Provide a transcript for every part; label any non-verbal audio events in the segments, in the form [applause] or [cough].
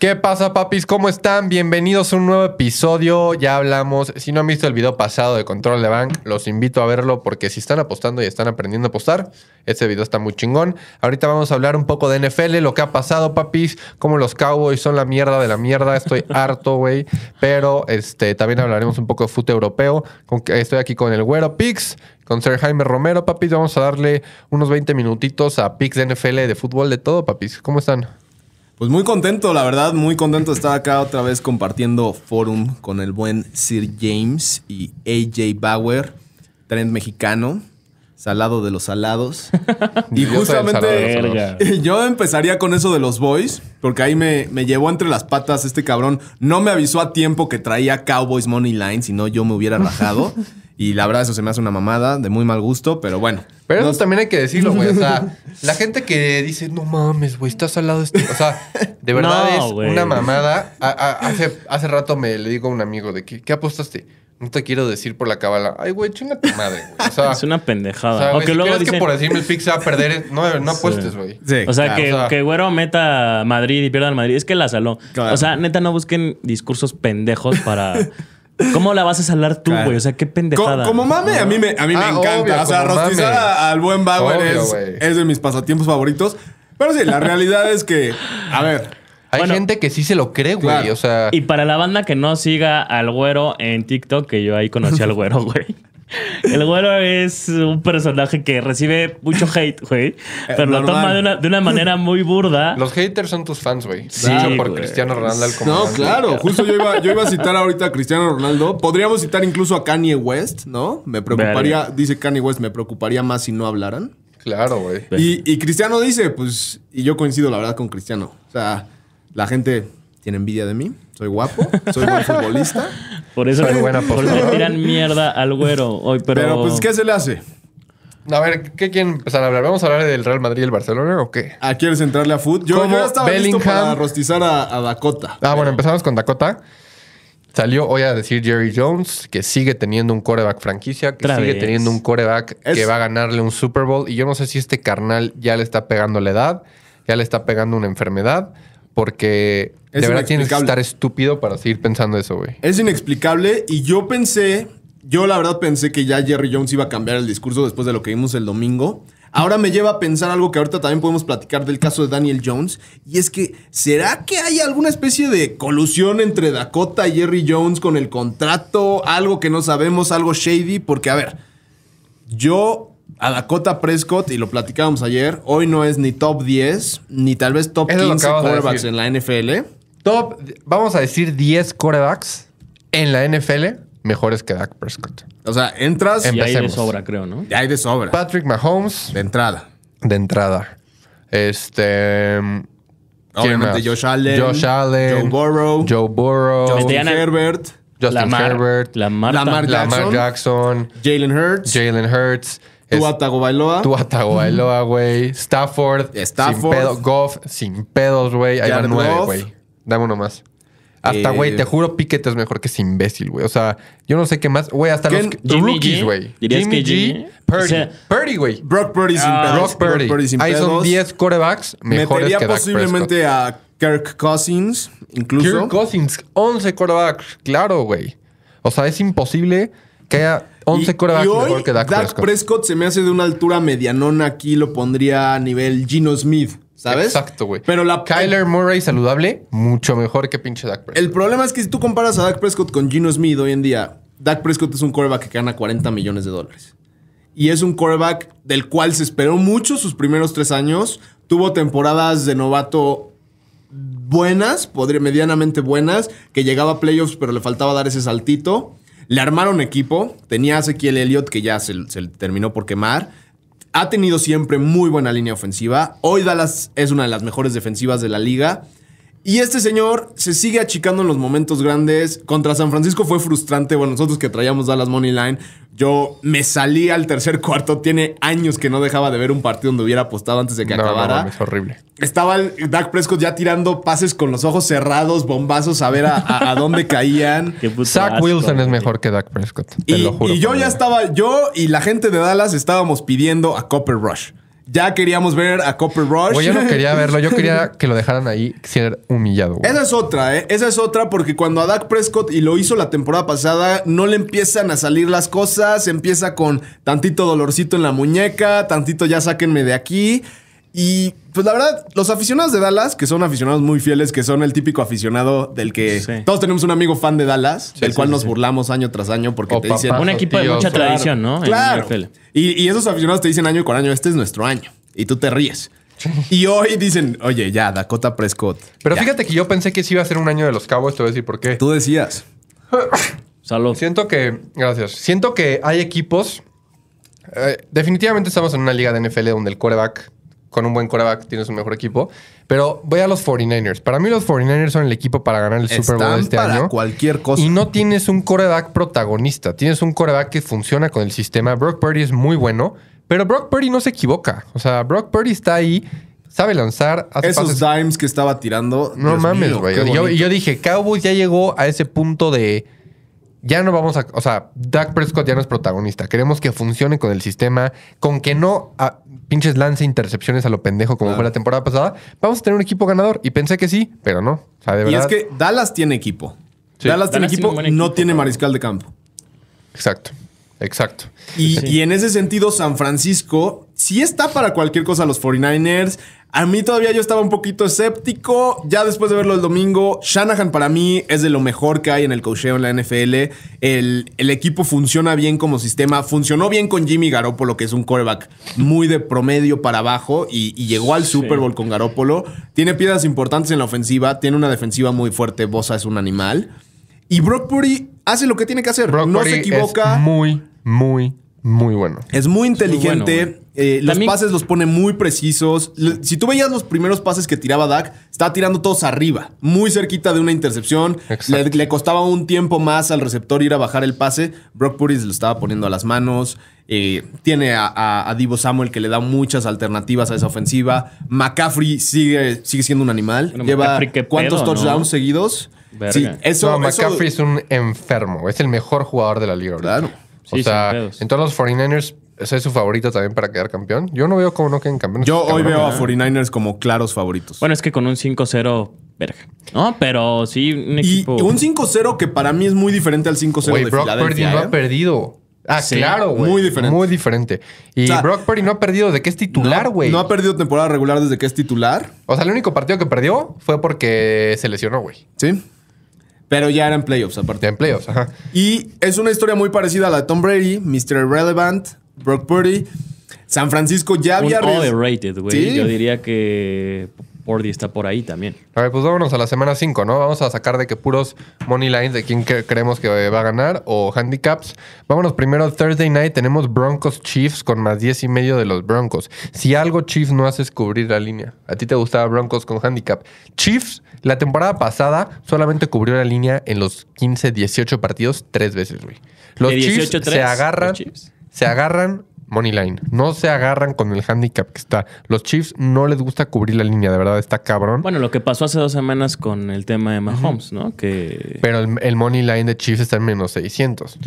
¿Qué pasa, papis? ¿Cómo están? Bienvenidos a un nuevo episodio. Ya hablamos. Si no han visto el video pasado de Control de Bank, los invito a verlo porque si están apostando y están aprendiendo a apostar, este video está muy chingón. Ahorita vamos a hablar un poco de NFL, lo que ha pasado, papis, cómo los Cowboys son la mierda de la mierda. Estoy [laughs] harto, güey. Pero este, también hablaremos un poco de fútbol europeo. Estoy aquí con el Güero Pix con Sir Jaime Romero, papis. Vamos a darle unos 20 minutitos a Pix de NFL, de fútbol, de todo, papis. ¿Cómo están? Pues muy contento, la verdad, muy contento de estar acá otra vez compartiendo forum con el buen Sir James y AJ Bauer, trend mexicano salado de los salados. [laughs] y justamente [laughs] yo empezaría con eso de los boys, porque ahí me, me, llevó entre las patas este cabrón. No me avisó a tiempo que traía Cowboys Money Line, si no yo me hubiera rajado. [laughs] y la verdad eso se me hace una mamada de muy mal gusto, pero bueno. Pero eso también hay que decirlo, güey. O sea, la gente que dice, no mames, güey, está salado este... O sea, de verdad es una mamada. hace, hace rato me le digo a un amigo de que, ¿qué apostaste? No te quiero decir por la cábala. Ay, güey, chinga tu madre, güey. O sea, [laughs] es una pendejada. O sea, luego dicen... que por decirme el va a perder, no, no apuestes, güey. Sí. o, sea, que, que Güero meta Madrid y pierda el Madrid. Es que la saló. O sea, neta, no busquen discursos pendejos para... [laughs] ¿Cómo la vas a salar tú, güey? O sea, qué pendejada. Como, mame, a mí me, a mí me ah, encanta. o sea, rostizar al buen Bauer es, de mis pasatiempos favoritos. Pero sí, la realidad es que, a ver, hay gente que sí se lo cree, güey. O sea. Y para la banda que no siga al güero en TikTok, que yo ahí conocí al güero, [laughs] güey. El güero es un personaje que recibe mucho hate, güey. Eh, pero lo toma de una, manera muy burda. [laughs] Los haters son tus fans, güey. Sí, por Cristiano Ronaldo al No, claro. Justo yo iba, yo iba, a citar ahorita a Cristiano Ronaldo. Podríamos citar incluso a Kanye West, ¿no? Me preocuparía, dice Kanye West, me preocuparía más si no hablaran. Claro, güey. Y, y Cristiano dice, pues, y yo coincido la verdad con Cristiano. O sea, la gente tiene envidia de mí. Soy guapo, soy buen futbolista. [laughs] Por eso me tiran mierda al güero hoy, pero... Pero pues, ¿qué se le hace? A ver, ¿qué quieren empezar a hablar? ¿Vamos a hablar del Real Madrid y el Barcelona o qué? Ah, quieres entrarle a foot? Yo, ya estaba listo para rostizar a, Dakota. Ah, bueno, empezamos con Dakota. Salió hoy a decir Jerry Jones que sigue teniendo un coreback franquicia, que sigue teniendo un coreback que va a ganarle un Super Bowl. Y yo no sé si este carnal ya le está pegando la edad, ya le está pegando una enfermedad. Porque de verdad tienes que estar estúpido para seguir pensando eso, güey. Es inexplicable y yo pensé, yo la verdad pensé que ya Jerry Jones iba a cambiar el discurso después de lo que vimos el domingo. Ahora me lleva a pensar algo que ahorita también podemos platicar del caso de Daniel Jones. Y es que, ¿será que hay alguna especie de colusión entre Dakota y Jerry Jones con el contrato? Algo que no sabemos, algo shady. Porque, a ver, yo a Dakota Prescott, y lo platicábamos ayer, hoy no es ni top 10, ni tal vez top 15 quarterbacks en la NFL. Top, vamos a decir 10 quarterbacks en la NFL mejores que Dak Prescott. O sea, entras... Y hay de sobra, creo, ¿no? hay de sobra. Patrick Mahomes. De entrada. De entrada. Este... Mm, Obviamente Josh Allen, Josh Allen. Joe Burrow. Joe Burrow. Justin este, Herbert. Justin Herbert. Lamar, Lamar Jackson. Lamar Jackson. Jalen Hurts. Jalen Hurts. Bailoa. Tu Atago Bailoa, güey. Stafford. Stafford. Goff, sin pedos, güey. Ahí van nueve, güey. Dame uno más. Hasta, eh, güey, te juro, Piquet es mejor que ese imbécil, güey. O sea, yo no sé qué más. Güey, hasta los, rookies, güey. Jimmy G, Purdy. Purdy, güey. Brock Purdy sin ah, pedos. Brock Purdy. Brock pedos, Ahí son 10 corebacks mejores Metería que posiblemente a Kirk Cousins, incluso. Kirk Cousins, 11 corebacks. Claro, güey. O sea, es imposible que haya 11 corebacks que Dak, Prescott. se me hace de una altura medianona. Aquí lo pondría a nivel Gino Smith, ¿sabes? Exacto, güey. Pero la. Kyler Murray saludable, mucho mejor que pinche Dak Prescott. El problema es que si tú comparas a Dak Prescott con Gino Smith hoy en día, Dak Prescott es un coreback que gana 40 millones de dólares. Y es un coreback del cual se esperó mucho sus primeros tres años. Tuvo temporadas de novato buenas, medianamente buenas, que llegaba a playoffs, pero le faltaba dar ese saltito. Le armaron equipo. Tenía a Ezequiel Elliott, que ya se, se terminó por quemar. Ha tenido siempre muy buena línea ofensiva. Hoy Dallas es una de las mejores defensivas de la liga. Y este señor se sigue achicando en los momentos grandes. Contra San Francisco fue frustrante. Bueno, nosotros que traíamos Dallas Money Line, yo me salí al tercer cuarto. Tiene años que no dejaba de ver un partido donde hubiera apostado antes de que acabara. es horrible. Estaba el Dak Prescott ya tirando pases con los ojos cerrados, bombazos a ver a, dónde caían. [laughs] Zach Wilson es mejor que Dak Prescott. Te y, lo juro y yo ya estaba, yo y la gente de Dallas estábamos pidiendo a Copper Rush. Ya queríamos ver a Copper Rush. Oye, yo no quería verlo. Yo quería [laughs] que lo dejaran ahí ser humillado. Esa es otra, ¿eh? Esa es otra porque cuando a Dak Prescott, y lo hizo la temporada pasada, no le empiezan a salir las cosas. Empieza con tantito dolorcito en la muñeca, tantito ya sáquenme de aquí. Y pues la verdad, los aficionados de Dallas, que son aficionados muy fieles, que son el típico aficionado del que todos tenemos un amigo fan de Dallas, del cual nos burlamos año tras año porque te dicen. Un equipo de mucha tradición, ¿no? Claro. Y, esos aficionados te dicen año con año, este es nuestro año. Y tú te ríes. Y hoy dicen, oye, ya, Dakota Prescott. Pero fíjate que yo pensé que sí iba a ser un año de los cabos, te voy a decir por qué. Tú decías. [laughs] Salud. Siento que, gracias. Siento que hay equipos. Eh, definitivamente estamos en una liga de NFL donde el quarterback con un buen coreback tienes un mejor equipo. Pero voy a los 49ers. Para mí los 49ers son el equipo para ganar el Super Bowl este para año. cualquier cosa. Y no tienes un coreback protagonista. Tienes un coreback que funciona con el sistema. Brock Purdy es muy bueno, pero Brock Purdy no se equivoca. O sea, Brock Purdy está ahí, sabe lanzar. Esos dimes que estaba tirando. No mames, güey. Yo, yo dije, Cowboys ya llegó a ese punto de ya no vamos a, o sea, Dak Prescott ya no es protagonista. Queremos que funcione con el sistema, con que no ah, pinches lance intercepciones a lo pendejo como fue la temporada pasada. Vamos a tener un equipo ganador y pensé que sí, pero no. O sea, de verdad. Y es que Dallas tiene equipo. Dallas, tiene equipo, tiene equipo no tiene mariscal de campo. Exacto. Exacto. Y, en ese sentido, San Francisco si está para cualquier cosa los 49ers. A mí todavía yo estaba un poquito escéptico. Ya después de verlo el domingo, Shanahan para mí es de lo mejor que hay en el cocheo en la NFL. El, equipo funciona bien como sistema. Funcionó bien con Jimmy Garoppolo, que es un coreback muy de promedio para abajo y, llegó al Super Bowl con Garoppolo. Tiene piedras importantes en la ofensiva. Tiene una defensiva muy fuerte. Bosa es un animal. Y Brock Purdy hace lo que tiene que hacer. Brock no se equivoca. muy muy, muy bueno. Es muy inteligente. Eh, los pases los pone muy precisos. Si tú veías los primeros pases que tiraba Dak, estaba tirando todos arriba, muy cerquita de una intercepción. Le, costaba un tiempo más al receptor ir a bajar el pase. Brock Puris lo estaba poniendo a las manos. Eh, tiene a, Divo Samuel que le da muchas alternativas a esa ofensiva. McCaffrey sigue, sigue siendo un animal. Lleva cuántos touchdowns seguidos. eso, McCaffrey es un enfermo. Es el mejor jugador de la liga. Claro. O sea, en todos los 49ers, es su favorito también para quedar campeón? Yo no veo cómo no queden campeones. Yo hoy veo a 49ers como claros favoritos. Bueno, es que con un 5-0 verga. No, pero sí, un equipo. Y un 5-0 que para mí es muy diferente al 5-0 de Brock Purdy no ha ¿eh? perdido. Ah, claro, güey. Muy diferente. Muy diferente. Y Brock Purdy no ha perdido de que es titular, güey. no, ha perdido temporada regular desde que es titular. O sea, el único partido que perdió fue porque se lesionó, güey. Sí. Pero ya eran playoffs, aparte. en playoffs, ajá. Y es una historia muy parecida a la de Tom Brady, Mr. Irrelevant, Brock Purdy. San Francisco ya había... güey. Yo diría que Ordi está por ahí también. A ver, pues vámonos a la semana 5, ¿no? Vamos a sacar de que puros money lines de quién creemos que eh, va a ganar o handicaps. Vámonos primero Thursday night. Tenemos Broncos Chiefs con más 10 y medio de los Broncos. Si algo Chiefs no hace es cubrir la línea. A ti te gustaba Broncos con handicap. Chiefs, la temporada pasada solamente cubrió la línea en los 15, 18 partidos tres veces, güey. Los Chiefs se agarran. Se agarran money line. No se agarran con el handicap que está. Los Chiefs no les gusta cubrir la línea, de verdad, está cabrón. Bueno, lo que pasó hace dos semanas con el tema de Mahomes, ¿no? Que... Pero el, Moneyline money line de Chiefs está en menos 600.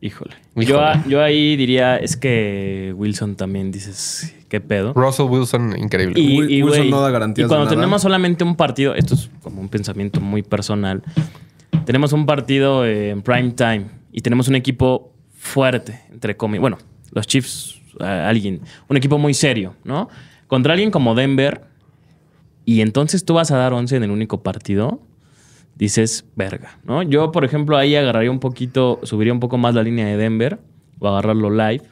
Híjole. Yo, yo ahí diría, es que Wilson también dices, ¿qué pedo? Russell Wilson, increíble. Y, Wilson no da garantías. Y cuando tenemos solamente un partido, esto es como un pensamiento muy personal, tenemos un partido eh, en prime time y tenemos un equipo fuerte, entre comillas. Bueno, los Chiefs, eh, alguien, un equipo muy serio, ¿no? Contra alguien como Denver, y entonces tú vas a dar 11 en el único partido, dices, verga, ¿no? Yo, por ejemplo, ahí agarraría un poquito, subiría un poco más la línea de Denver, o agarrarlo live.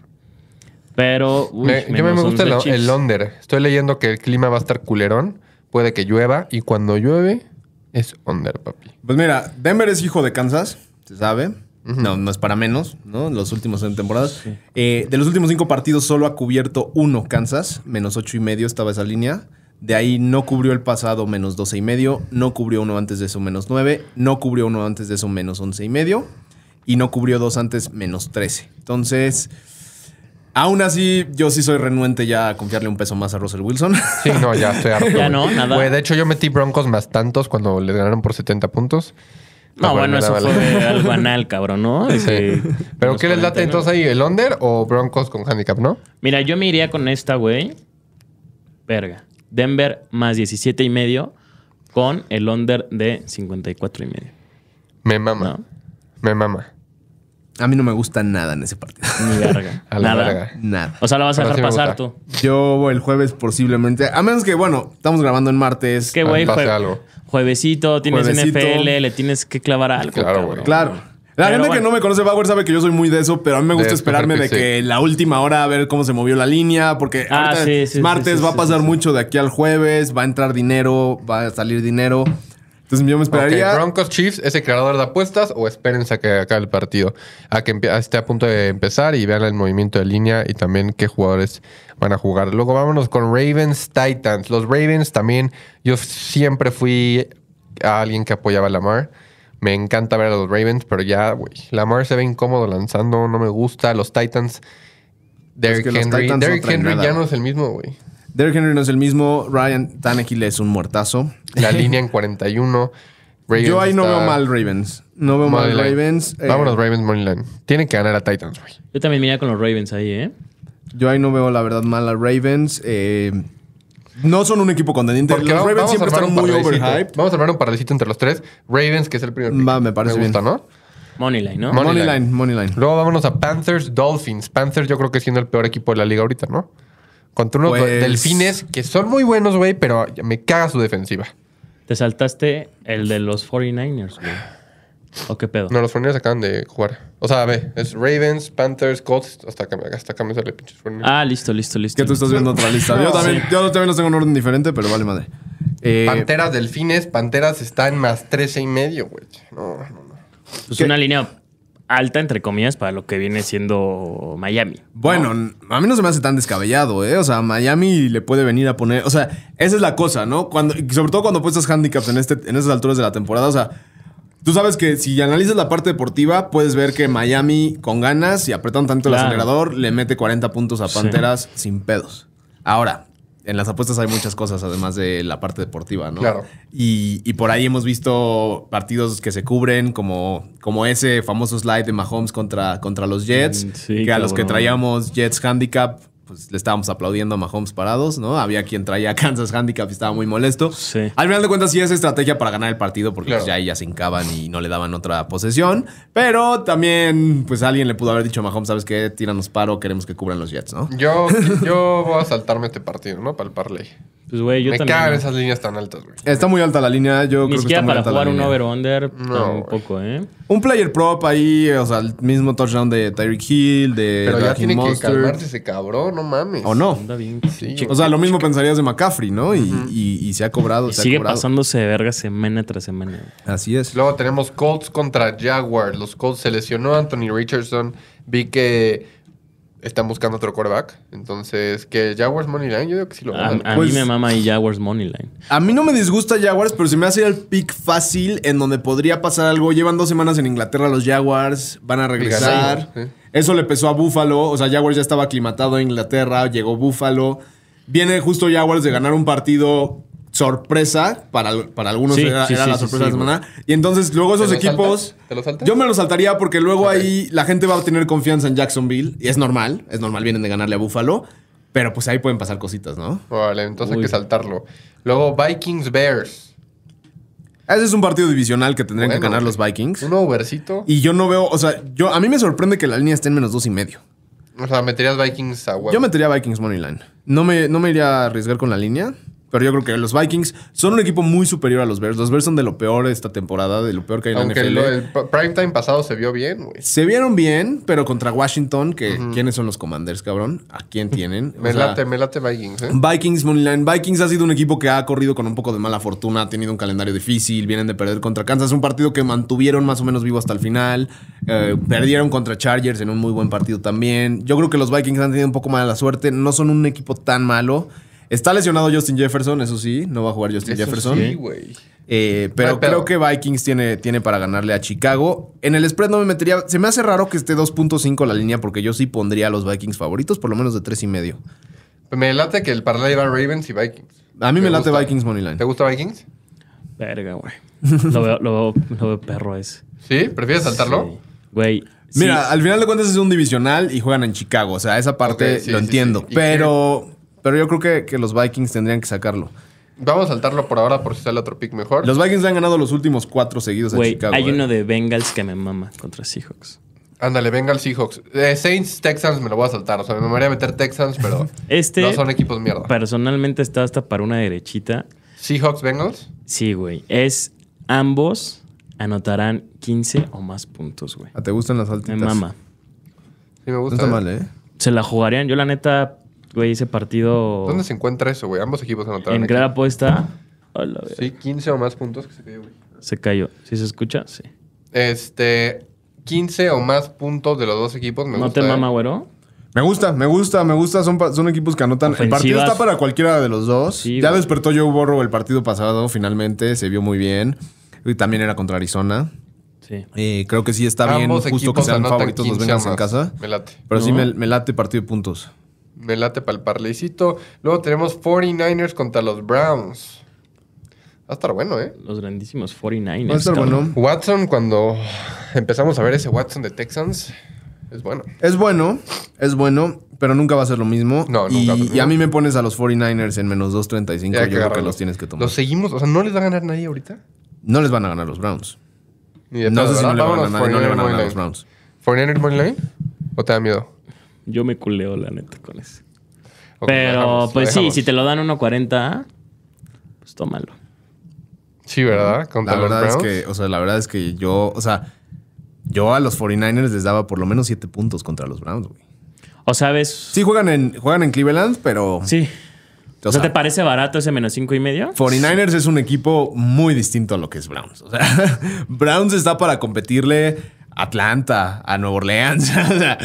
Pero. yo me, gusta el, el, under. Estoy leyendo que el clima va a estar culerón. Puede que llueva. Y cuando llueve, es under, papi. Pues mira, Denver es hijo de Kansas, se sabe. No, no es para menos, ¿no? Los últimos en temporadas. Eh, de los últimos cinco partidos solo ha cubierto uno Kansas, menos ocho y medio estaba esa línea. De ahí no cubrió el pasado menos 12 y medio, no cubrió uno antes de eso menos nueve no cubrió uno antes de eso menos once y medio y no cubrió dos antes menos trece Entonces, aún así, yo sí soy renuente ya a confiarle un peso más a Russell Wilson. Sí, no, ya estoy [laughs] harto. ya no, nada. de hecho, yo metí Broncos más tantos cuando le ganaron por 70 puntos. No, bueno, eso fue [laughs] algo anal, cabrón, ¿no? Este, Pero ¿qué les date entonces ahí? ¿El under o Broncos con handicap, no? Mira, yo me iría con esta, güey. Verga. Denver más 17 y medio con el under de 54 y medio. Me mama. Me mama. A mí no me gusta nada en ese partido. Ni verga. [laughs] nada. Nada. O sea, la vas a repasar dejar tú. Yo el jueves posiblemente, a menos que, bueno, estamos grabando en martes. Que güey, juevesito, tienes NFL, le tienes que clavar algo. Claro, güey. Claro. La gente que no me conoce, Bauer, sabe que yo soy muy de eso, pero a mí me gusta esperarme de que la última hora a ver cómo se movió la línea, porque ah, martes va a pasar mucho de aquí al jueves, va a entrar dinero, va a salir dinero yo me esperaría. Broncos Chiefs es el creador de apuestas o espérense a que acabe el partido, a que esté a punto de empezar y vean el movimiento de línea y también qué jugadores van a jugar. Luego vámonos con Ravens Titans. Los Ravens también, yo siempre fui a alguien que apoyaba a Lamar. Me encanta ver a los Ravens, pero ya, güey, Lamar se ve incómodo lanzando, no me gusta. Los Titans, Derrick Henry, Derrick Henry ya no es el mismo, güey. Derrick Henry no es el mismo. Ryan Tannehill es un muertazo. La [laughs] línea en 41. Yo ahí no veo mal Ravens. No veo mal Ravens. Eh, vámonos, Ravens Moneyline. Tienen que ganar a Titans, güey. Yo también mira con los Ravens ahí, ¿eh? Yo ahí no veo la verdad mal a Ravens. Eh, no son un equipo contendiente. Porque los Ravens siempre están muy overhyped. Vamos a armar un paralelito entre los tres. Ravens, que es el primer pick. me gusta, ¿no? Moneyline, ¿no? Moneyline, Moneyline. Luego vámonos a Panthers, Dolphins. Panthers yo creo que siendo el peor equipo de la liga ahorita, ¿no? Contra unos pues- delfines que son muy buenos, güey, pero me caga su defensiva. Te saltaste el de los 49ers, güey. ¿O qué pedo? No, los 49ers acaban de jugar. O sea, ve, es Ravens, Panthers, Colts, hasta acá, hasta me sale pinches 49ers. Ah, listo, listo, listo. Que tú estás viendo otra lista. Yo ah, también, yo también los tengo en orden diferente, pero vale madre. Eh, Panteras, Delfines, Panteras está en más 13 y medio, güey. No, no, no. Es pues una línea alta, entre comillas, para lo que viene siendo Miami. Bueno, a mí no se me hace tan descabellado, ¿eh? O sea, Miami le puede venir a poner. O sea, esa es la cosa, ¿no? Cuando, sobre todo cuando puestas handicaps en, este, en estas alturas de la temporada, o sea. Tú sabes que si analizas la parte deportiva, puedes ver que Miami, con ganas y apretando tanto el acelerador, le mete 40 puntos a Panteras sin pedos. Ahora, en las apuestas hay muchas cosas, además de la parte deportiva, ¿no? Claro. Y, por ahí hemos visto partidos que se cubren, como, ese famoso slide de Mahomes contra, contra los Jets, mm, que a los que traíamos Jets Handicap pues le estábamos aplaudiendo a Mahomes parados, ¿no? Había quien traía Kansas Handicap y estaba muy molesto. Sí. Al final de cuentas sí es estrategia para ganar el partido porque pues, ya ya se hincaban y no le daban otra posesión. Pero también, pues alguien le pudo haber dicho a Mahomes, ¿sabes qué? Tíranos paro, queremos que cubran los Jets, ¿no? Yo, yo voy a saltarme este partido, ¿no? Para el parlay. Pues, güey, yo Me también. cagan esas líneas tan altas, güey. Está muy alta la línea. Yo creo que siquiera está muy para alta jugar un over-under tampoco, ¿eh? Un player prop ahí, o sea, el mismo touchdown de Tyreek Hill, de Pero ya tiene que calmarse ese cabrón, no mames. O no. Anda bien. Sí, O sea, lo mismo pensarías de McCaffrey, ¿no? Y, y- se ha cobrado, sigue pasándose de verga semana tras semana. Así es. Luego tenemos Colts contra Jaguar. Los Colts se lesionó Anthony Richardson. Vi que están buscando otro quarterback. Entonces, que Jaguars Money Line, yo digo que sí lo van a, mí pues, me mama y Jaguars Money Line. A mí no me disgusta Jaguars, pero si me hace el pick fácil en donde podría pasar algo. Llevan dos semanas en Inglaterra los Jaguars, van a regresar. Eso le pesó a Buffalo. O sea, Jaguars ya estaba aclimatado en Inglaterra, llegó Buffalo. Viene justo Jaguars de ganar un partido sorpresa, para, algunos era, la sorpresa de la semana. Y entonces luego esos equipos... Yo me lo saltaría porque luego ahí la gente va a tener confianza en Jacksonville. Y es normal, es normal, vienen de ganarle a Buffalo. Pero pues ahí pueden pasar cositas, ¿no? Vale, entonces hay que saltarlo. Luego Vikings Bears. Ese es un partido divisional que tendrían que ganar los Vikings. Un overcito. Y yo no veo, o sea, yo a mí me sorprende que la línea esté en menos dos y medio. O sea, meterías Vikings a Yo metería Vikings Moneyline No me, no me iría a arriesgar con la línea. Pero yo creo que los Vikings son un equipo muy superior a los Bears. Los Bears son de lo peor esta temporada, de lo peor que hay en la NFL. Aunque el primetime pasado se vio bien, güey. Se vieron bien, pero contra Washington, que ¿quiénes son los Commanders, cabrón? ¿A quién tienen? [laughs] me late, me late Vikings, ¿eh? Vikings, Moneyline. Vikings ha sido un equipo que ha corrido con un poco de mala fortuna, ha tenido un calendario difícil, vienen de perder contra Kansas, un partido que mantuvieron más o menos vivo hasta el final. Eh, perdieron contra Chargers en un muy buen partido también. Yo creo que los Vikings han tenido un poco mala suerte. No son un equipo tan malo. Está lesionado Justin Jefferson, eso sí, no va a jugar Justin Jefferson. Sí, güey. Eh, pero creo que Vikings tiene, tiene para ganarle a Chicago. En el spread no me metería. Se me hace raro que esté 2.5 la línea, porque yo sí pondría a los Vikings favoritos, por lo menos de y medio. Pues me late que el parlay va Ravens y Vikings. A mí me late Vikings Moneyline. ¿Te gusta Vikings? Verga, güey. Lo veo, lo, perro ese. ¿Sí? ¿Prefieres saltarlo? Güey. Mira, al final de cuentas es un divisional y juegan en Chicago. O sea, esa parte lo entiendo. Pero pero yo creo que, que los Vikings tendrían que sacarlo. Vamos a saltarlo por ahora por si sale otro pick mejor. Los Vikings han ganado los últimos cuatro seguidos en Chicago. Hay eh. uno de Bengals que me mama contra Seahawks. Ándale, Bengals, Seahawks. Eh, Saints, Texans me lo voy a saltar. O sea, me voy a meter Texans, pero [laughs] este, no son equipos mierda. Personalmente está hasta para una derechita. ¿Seahawks, Bengals? Sí, güey. Es ambos anotarán 15 o más puntos, güey. Ah, ¿Te gustan las altitas? Me mama. Sí, me gusta. No está eh. mal, ¿eh? Se la jugarían. Yo, la neta, güey, ese partido. ¿Dónde se encuentra eso, güey? Ambos equipos anotaron. En gran apuesta. sí, 15 o más puntos que se cayó, güey. Se cayó. ¿Sí se escucha? Sí. Este. 15 o más puntos de los dos equipos. Me ¿No te eh. mama, güero? Me gusta, me gusta, me gusta. Son, son equipos que anotan. El partido está para cualquiera de los dos. ya despertó Joe Borro el partido pasado, finalmente. Se vio muy bien. Y también era contra Arizona. Sí. Eh, creo que sí está bien justo que sean favoritos los vengas en casa. Me late. Pero sí me, me, late partido de puntos. Me late para el parlecito. Luego tenemos 49ers contra los Browns. Va a estar bueno, ¿eh? Los grandísimos 49ers. Va a estar bueno. Watson, cuando empezamos a ver ese Watson de Texans, es bueno. Es bueno, es bueno, pero nunca va a ser lo mismo. No, nunca. Y, a mí me pones a los 49ers en menos 2.35. Yo creo que los tienes que tomar. ¿Los seguimos? O sea, ¿no les va a ganar nadie ahorita? No les van a ganar los Browns. No sé no le van a ganar, a los Browns. ¿49ers ¿O te da miedo? Yo me culeo, la neta, con ese. Pero, pues sí, si te lo dan 1.40, pues tómalo. Sí, ¿verdad? la verdad es que, o sea, la verdad es que yo, o sea, yo a los 49ers les daba por lo menos 7 puntos contra los Browns, güey. O sabes. Sí, juegan en, juegan Cleveland, pero. Sí. O, ¿te parece barato ese menos 5 y medio? 49ers es un equipo muy distinto a lo que es Browns. O sea, [laughs] Browns está para competirle a Atlanta, a Nueva Orleans. [laughs] o sea,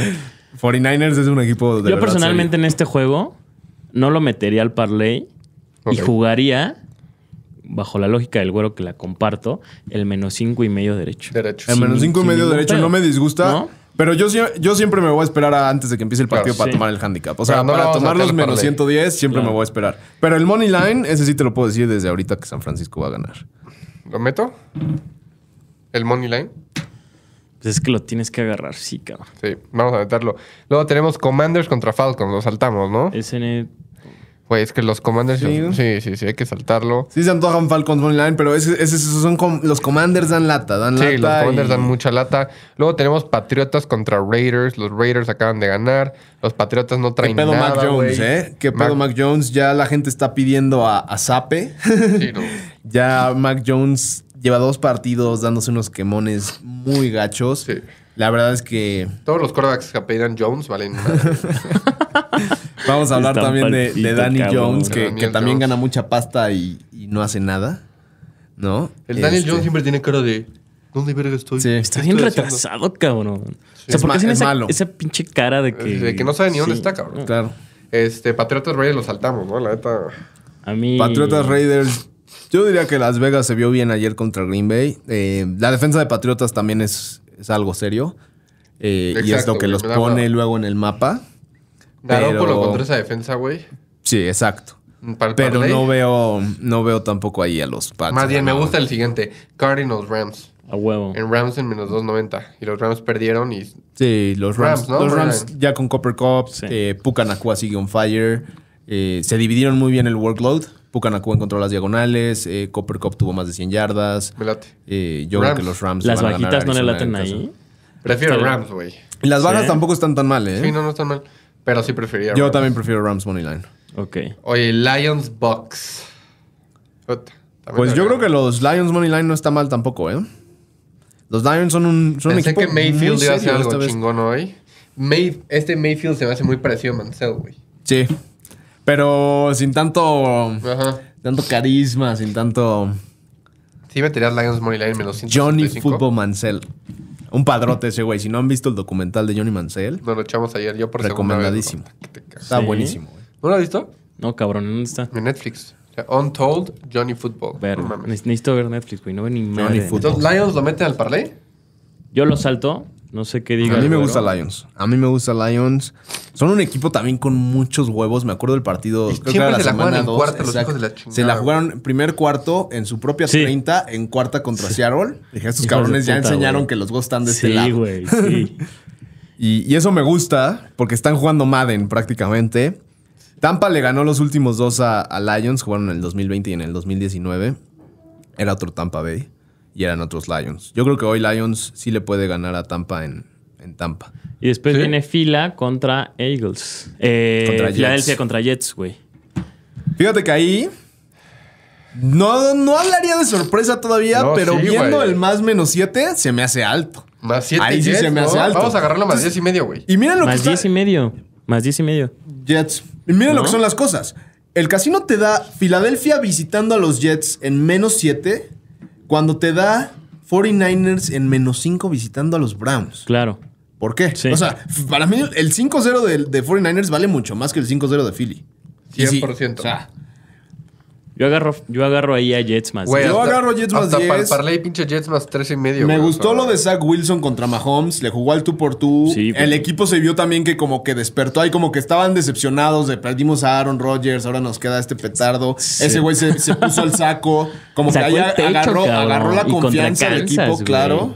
49ers es un equipo de Yo personalmente en este juego no lo metería al parlay y jugaría, bajo la lógica del güero que la comparto, el menos 5 y medio derecho. Derecho. El menos 5 y medio derecho no me disgusta. Pero yo, yo siempre me voy a esperar antes de que empiece el partido para tomar el handicap. O sea, para tomar los menos 110 siempre me voy a esperar. Pero el money line, ese sí te lo puedo decir desde ahorita que San Francisco va a ganar. ¿Lo meto? ¿El money line? Pues es que lo tienes que agarrar, sí, cabrón. Sí, vamos a meterlo. Luego tenemos Commanders contra Falcons, lo saltamos, ¿no? SN. Güey, es que los Commanders. Sí, sí, sí, hay que saltarlo. Sí, se antojan Falcons Online, pero esos son los Commanders dan lata, dan lata. Sí, los Commanders dan mucha lata. Luego tenemos Patriotas contra Raiders. Los Raiders acaban de ganar. Los Patriotas no traen ¿Qué pedo nada, Mac Jones, ¿eh? ¿Qué pedo Mac Jones? Ya la gente está pidiendo a, a [laughs] ya Mac Jones lleva dos partidos dándose unos quemones muy gachos. Sí. La verdad es que. Todos los quarterbacks que apellidan Jones valen. [laughs] Vamos a hablar también de, de, Danny Jones, que, que también gana mucha pasta y, no hace nada. ¿No? El Danny Jones este, siempre tiene cara de. ¿Dónde verga estoy? Sí, está bien retrasado, cabrón. O sea, ¿por qué tiene esa, malo. esa pinche cara de que. De que no sabe ni dónde está, cabrón. Claro. Este, Patriotas Raiders lo saltamos, ¿no? La neta. A mí. Patriotas Raiders yo diría que Las Vegas se vio bien ayer contra Green Bay. Eh, la defensa de Patriotas también es, es algo serio. Eh, y es lo que los pone luego en el mapa. Garópolo lo contra esa defensa, güey. Sí, exacto. Mm, Pero no veo, no veo tampoco ahí a los Pats. Más bien, me gusta el siguiente. Cardinals Rams. A huevo. En Rams en menos 2.90. Y los Rams perdieron y... Sí, los Rams. Los Rams ya con Copper Cups. Eh, Pucanacua sigue on fire. se dividieron muy bien el workload. Pucanacú encontró las diagonales, eh, Copper Cup tuvo más de 100 yardas. Me late. Eh, yo creo que los Rams. Las van bajitas a ganar no le laten ahí. Prefiero Rams, güey. Las bajas tampoco están tan mal, ¿eh? Sí, no, no están mal. Pero sí prefería. Yo también prefiero Rams Money Line. Ok. Oye, Lions Bucks. Pues yo creo que los Lions Money Line no está mal tampoco, ¿eh? Los Lions son un, son que Mayfield iba a hacer algo chingón hoy. este Mayfield se me hace muy parecido a Mansell, güey. Sí. Pero sin tanto. Tanto carisma, sin tanto. Sí, me tirar Lions Money Line menos siento. Johnny Football Mancel. Un padrote ese güey. Si no han visto el documental de Johnny Mancel... No lo echamos ayer, yo por Recomendadísimo. Está buenísimo, güey. ¿No lo has visto? No, cabrón, ¿dónde está? En Netflix. Untold Johnny Football. Ver, necesito ver Netflix, güey. No ve ni madre. Entonces, ¿Lions lo meten al parlay? Yo lo salto no sé qué diga. A mí me gusta Lions. A mí me gusta Lions. Son un equipo también con muchos huevos. Me acuerdo del partido. Creo que se la jugaron Se la jugaron primer cuarto en su propia 30, en cuarta contra Seattle. estos cabrones ya enseñaron que los gustan de este lado. [laughs] sí, güey. y, eso me gusta porque están jugando Madden prácticamente. Tampa le ganó los últimos dos a, a Lions. Jugaron en el 2020 y en el 2019. Era otro Tampa Bay y eran otros Lions. Yo creo que hoy Lions sí le puede ganar a Tampa en, Tampa. Y después viene fila contra Eagles. Eh, contra Filadelfia contra Jets, güey. Fíjate que ahí no, no hablaría de sorpresa todavía, pero viendo el más menos 7, se me hace alto. Más 7. Ahí sí se me hace alto. Vamos a agarrarlo más 10 y medio, güey. Y miren lo que que. Más 10 y medio. Más 10 y medio. Jets. Y miren lo que son las cosas. El casino te da Filadelfia visitando a los Jets en menos 7 cuando te da 49ers en menos 5 visitando a los Browns. Claro. ¿Por qué? Sí. O sea, para mí el 5-0 de, 49ers vale mucho más que el 5-0 de Philly. 100%. o sea, yo agarro, yo agarro ahí a Jets más. yo agarro a Jets más 10. pinche Jets más 3 y medio. Me gustó lo de Zach Wilson contra Mahomes. Le jugó al tú por tú. Pues. el equipo se vio también que como que despertó ahí, como que estaban decepcionados perdimos a Aaron Rodgers, ahora nos queda este petardo. Ese güey se, puso el saco. Como [laughs] que ahí agarró, agarró, la confianza del equipo, claro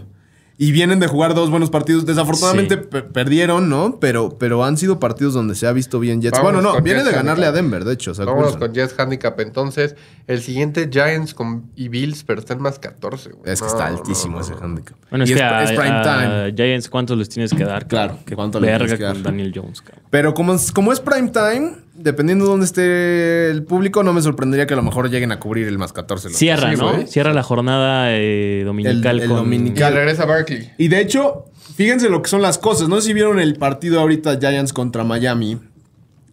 y vienen de jugar dos buenos partidos. Desafortunadamente perdieron, ¿no? Pero, pero han sido partidos donde se ha visto bien Jets. bueno, no, viene de ganarle a Denver, de hecho. con Jets Handicap. Entonces, el siguiente Giants con, y Bills, pero están más 14. Güey. Es que está altísimo ese handicap. Bueno, es, que prime time. Giants, ¿cuántos les tienes que dar? Claro, ¿cuánto le tienes que dar? Daniel Jones, Pero como, como es prime time dependiendo de dónde esté el público, no me sorprendería que a lo mejor lleguen a cubrir el más 14. Cierra, ¿no? Cierra la jornada eh, dominical. El, el dominical. Y Barkley. Y de hecho, fíjense lo que son las cosas. No sé si vieron el partido ahorita Giants contra Miami.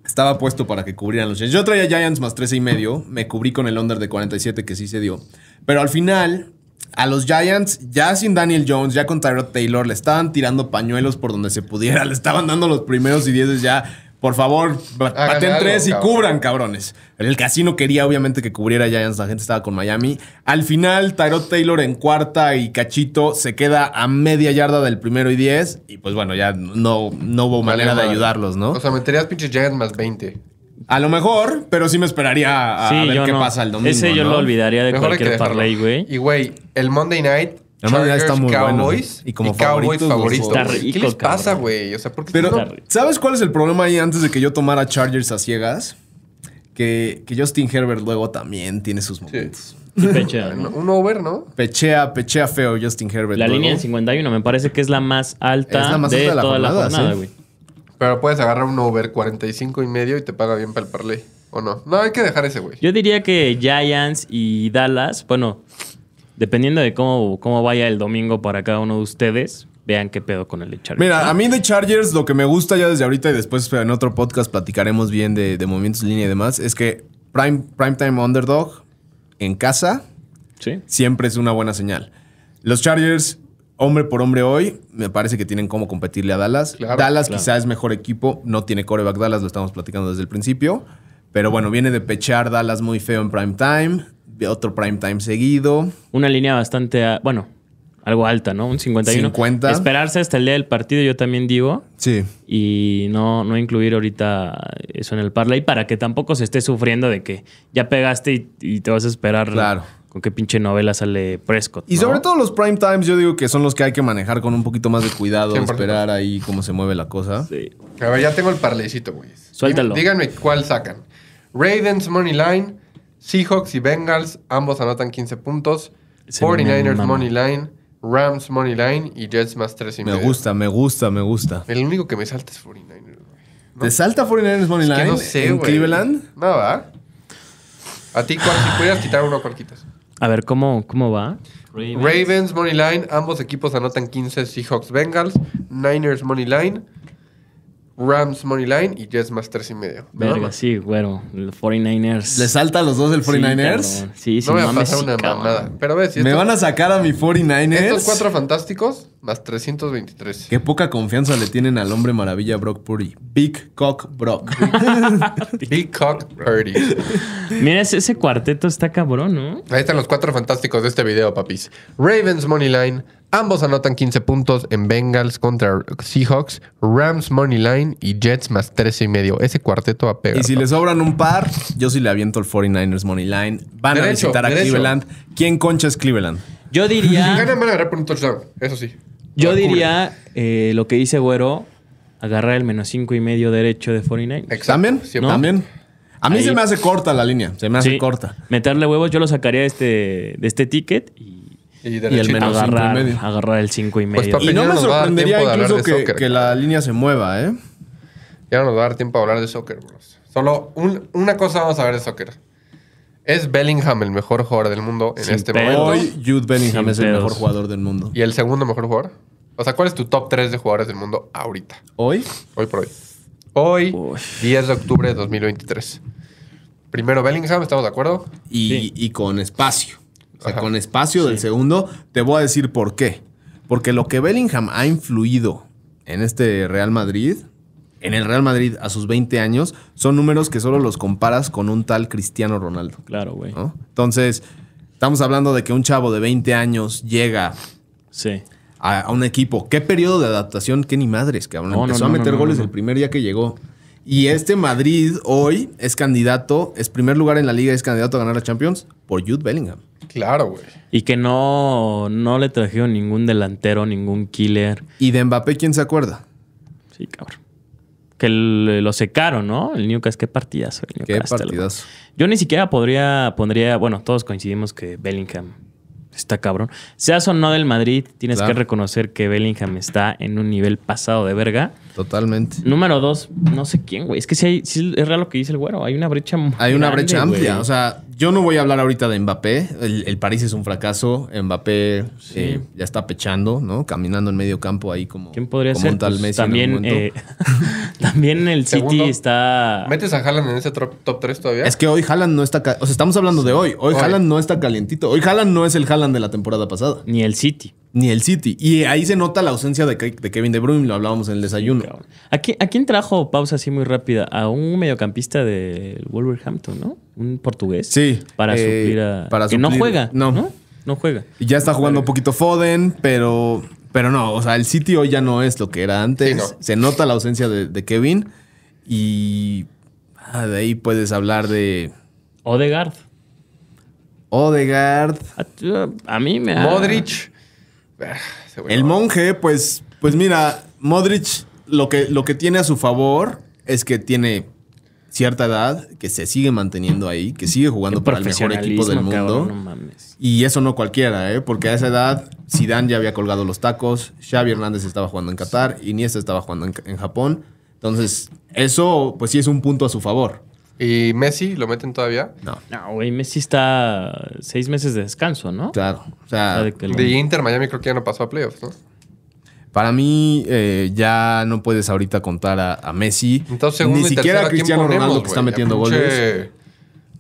Estaba puesto para que cubrieran los Giants. Yo traía Giants más 13 y medio. Me cubrí con el under de 47 que sí se dio. Pero al final, a los Giants, ya sin Daniel Jones, ya con Tyrod Taylor, le estaban tirando pañuelos por donde se pudiera. [laughs] Le estaban dando los primeros y dieces ya por favor, paten tres y cubran, cabrones. El casino quería, obviamente, que cubriera Giants. La gente estaba con Miami. Al final, Tyrod Taylor en cuarta y Cachito se queda a media yarda del primero y diez. Y pues bueno, ya no, no hubo manera de ayudarlos, ¿no? O sea, meterías pinches Giants más 20. A lo mejor, pero sí me esperaría a, ver qué pasa el domingo. Ese yo lo olvidaría de cualquier parlay, güey. Y güey, el Monday night Chargers, está muy Cowboys ¿eh? y como Cowboys favoritos. ¿Qué les pasa, güey? O sea, porque ¿sabes cuál es el problema ahí antes de que yo tomara Chargers a ciegas? Que, que Justin Herbert luego también tiene sus momentos. Sí. pechea. [laughs] Un over, ¿no? Pechea, pechea feo Justin Herbert. La línea en 51 me parece que es la más alta, la más alta de, la Pero puedes agarrar un over 45 y medio y te paga bien para el parlay. ¿O no? No, hay que dejar ese, güey. Yo diría que Giants y Dallas, bueno, dependiendo de cómo, cómo vaya el domingo para cada uno de ustedes, vean qué pedo con el de Chargers. Mira, a mí de Chargers lo que me gusta ya desde ahorita y después en otro podcast platicaremos bien de, movimientos en línea y demás, es que prime, prime underdog en casa siempre es una buena señal. Los Chargers, hombre por hombre hoy, me parece que tienen cómo competirle a Dallas. Dallas quizás es mejor equipo, no tiene coreback Dallas, lo estamos platicando desde el principio. Pero bueno, viene de pechar Dallas muy feo en Primetime. time otro prime time seguido. Una línea bastante, bueno, algo alta, ¿no? Un 51. 50. Esperarse hasta el día del partido, yo también digo. Sí. Y no, no incluir ahorita eso en el parlay para que tampoco se esté sufriendo de que ya pegaste y, te vas a esperar. Claro. Con qué pinche novela sale Prescott. Y sobre todo los prime times, yo digo que son los que hay que manejar con un poquito más de cuidado, esperar ahí cómo se mueve la cosa. Sí. A ver, ya tengo el parlecito güey. Suéltalo. Díganme cuál sacan. Ravens Money Line, Seahawks y Bengals, ambos anotan 15 puntos. 49ers Money Line, Rams Money Line y Jets más 3 y Me gusta, me gusta, me gusta. El único que me salta es 49ers. ¿Te salta 49ers Money Line no sé, en Cleveland? No, va A ti, cuál, si pudieras quitar uno, ¿cuál quitas? A ver, ¿cómo, cómo va? Ravens Money Line, ambos equipos anotan 15. Seahawks Bengals, Niners Money Line, Rams Money Line y Jets más tres y medio. Verga, sí, güero. El 49ers. ¿Le salta a los dos del 49ers? Sí, sí, No me va a pasar una Pero ves, si ¿Me van a sacar a mi 49ers? Estos cuatro fantásticos más 323. Qué poca confianza le tienen al hombre maravilla Brock Purdy. Big Cock Brock. [laughs] Big, Cock Purdy. Mira, ese, ese cuarteto está cabrón, ¿no? Ahí están los cuatro fantásticos de este video, papis. Ravens Money Line. Ambos anotan 15 puntos en Bengals contra Seahawks, Rams Money Line y Jets más 13 y medio. Ese cuarteto a Y si le sobran un par, yo sí le aviento el 49ers Money Line. Van a visitar a Cleveland. ¿Quién concha es Cleveland? Yo diría. Eso sí. Yo diría eh, lo que dice Güero: agarrar el menos 5 y medio derecho de 49 Examen, ¿También? ¿También? A mí se me hace corta la línea. Se me hace corta. Meterle huevos, yo lo sacaría de este, de este ticket y y, el menos pues, agarrar, el 5 y pues, medio. y no me sorprendería incluso que, que la línea se mueva, ¿eh? Ya no nos va a dar tiempo a hablar de soccer, Solo una cosa vamos a ver de soccer. Es Bellingham el mejor jugador del mundo en este momento. Hoy Jude Bellingham es el mejor jugador del mundo. ¿Y el segundo mejor jugador? O sea, ¿cuál es tu top 3 de jugadores del mundo ahorita? ¿Hoy? Hoy por hoy. Hoy, 10 de octubre de 2023. Primero Bellingham, ¿estamos de acuerdo? y con espacio. O sea, con espacio del segundo, te voy a decir por qué. Porque lo que Bellingham ha influido en este Real Madrid, en el Real Madrid a sus 20 años, son números que solo los comparas con un tal Cristiano Ronaldo. Claro, güey. Entonces, estamos hablando de que un chavo de 20 años llega. a, un equipo. ¿Qué periodo de adaptación? Que ni madres, cabrón. Empezó a meter goles el primer día que llegó. Y este Madrid hoy es candidato, es primer lugar en la liga, es candidato a ganar la Champions por Jude Bellingham. Claro, güey. Y que no, no le trajeron ningún delantero, ningún killer. ¿Y de Mbappé quién se acuerda? Sí, cabrón. Que lo secaron, ¿no? El Newcastle, qué partidazo. qué partidazo. Yo ni siquiera podría, pondría, bueno, todos coincidimos que Bellingham está cabrón. Seas o no del Madrid, tienes que reconocer que Bellingham está en un nivel pasado de verga. Totalmente. Número dos, no sé quién, güey. Es que si es real lo que dice el güero. Hay una brecha. Hay una brecha amplia. O sea, yo no voy a hablar ahorita de Mbappé. El, París es un fracaso. Mbappé eh, ya está pechando, ¿no? Caminando en medio campo ahí como. ¿Quién podría ser? Pues también, eh, [laughs] también el City está. ¿Metes a Haaland en ese top, 3 todavía? Es que hoy Haaland no está. O sea, estamos hablando de hoy. Hoy, hoy. Haaland no está calientito. Hoy Haaland no es el Haaland de la temporada pasada. Ni el City ni el City. Y ahí se nota la ausencia de, Kevin De Bruyne, lo hablábamos en el desayuno. ¿A quién, trajo pausa así muy rápida? A un mediocampista de Wolverhampton, ¿no? Un portugués. Sí. Para eh, sufrir. a. que no juega. No. no. juega. Ya está jugando un poquito Foden, pero. Pero no, o sea, el City hoy ya no es lo que era antes. Se nota la ausencia de, Kevin. Y. Ah, de ahí puedes hablar de. Odegaard. Odegaard. A, mí me. Ha... Modric. Ah, el monje, pues, pues mira, Modric lo que, lo que tiene a su favor es que tiene cierta edad, que se sigue manteniendo ahí, que sigue jugando para el mejor equipo del mundo. Y eso no cualquiera, ¿eh? porque a esa edad Zidane ya había colgado los tacos, Xavi Hernández estaba jugando en Qatar, Iniesta estaba jugando en, en Japón. Entonces, eso pues sí es un punto a su favor. ¿Y Messi lo meten todavía? No. No, güey, Messi está seis meses de descanso, ¿no? Claro. O sea, de, Inter Miami creo que ya no pasó a playoffs, ¿no? Para mí, eh, ya no puedes ahorita contar a, Messi. Entonces, Ni siquiera Cristiano Ronaldo que está metiendo goles.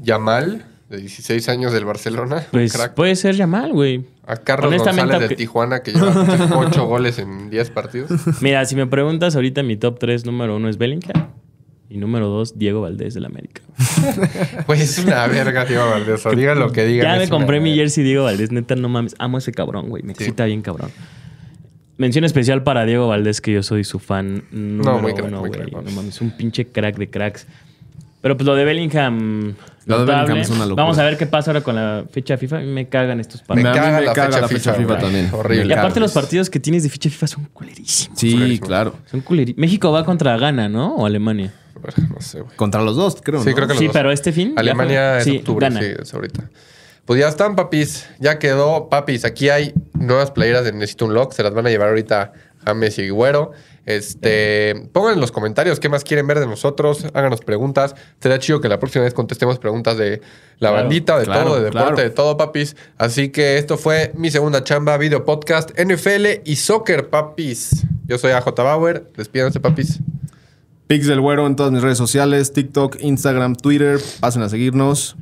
Yamal, de 16 años del Barcelona. Pues puede ser Yamal, güey. A Carlos González de Tijuana, que lleva 8 [laughs] goles en 10 partidos. Mira, si me preguntas ahorita, mi top 3 número 1 es Bellingham. Y número dos, Diego Valdés del América. pues [laughs] es una verga, Diego Valdés. O lo que diga. Ya me compré mi jersey, Diego Valdés. Neta, no mames. Amo a ese cabrón, güey. Me sí. bien, cabrón. Mención especial para Diego Valdés, que yo soy su fan. Número no, muy crack, No mames, un pinche crack de cracks. Pero pues lo de Bellingham. Lo de Bellingham es una locura. Vamos a ver qué pasa ahora con la fecha FIFA. Me cagan estos partidos. Me caga, la, fecha FIFA, también. Horrible. Y aparte, los partidos que tienes de fecha FIFA son culerísimos. Sí, claro. Son culerísimos. México va contra Ghana, ¿no? O Alemania. Contra los dos, creo. Sí, creo que Sí, pero este fin. Alemania es octubre, sí, Pues ya están, papis. Ya quedó, papis. Aquí hay nuevas playeras de Necesito un Lock. Se las van a llevar ahorita Messi y Güero. Este, pongan en los comentarios qué más quieren ver de nosotros, háganos preguntas. Será chido que la próxima vez contestemos preguntas de la bandita, de todo, de deporte, de todo, papis. Así que esto fue mi segunda chamba, video podcast, NFL y soccer, papis. Yo soy AJ Bauer, despídanse, papis. Pix del Güero en todas mis redes sociales, TikTok, Instagram, Twitter. Pasen a seguirnos.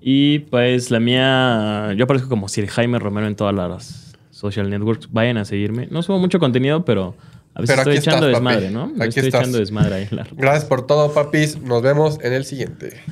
Y pues la mía, yo aparezco como Sir Jaime Romero en todas las social networks. Vayan a seguirme. No subo mucho contenido, pero estoy echando desmadre, ¿no? estoy echando desmadre ahí. Gracias por todo, papis. Nos vemos en el siguiente.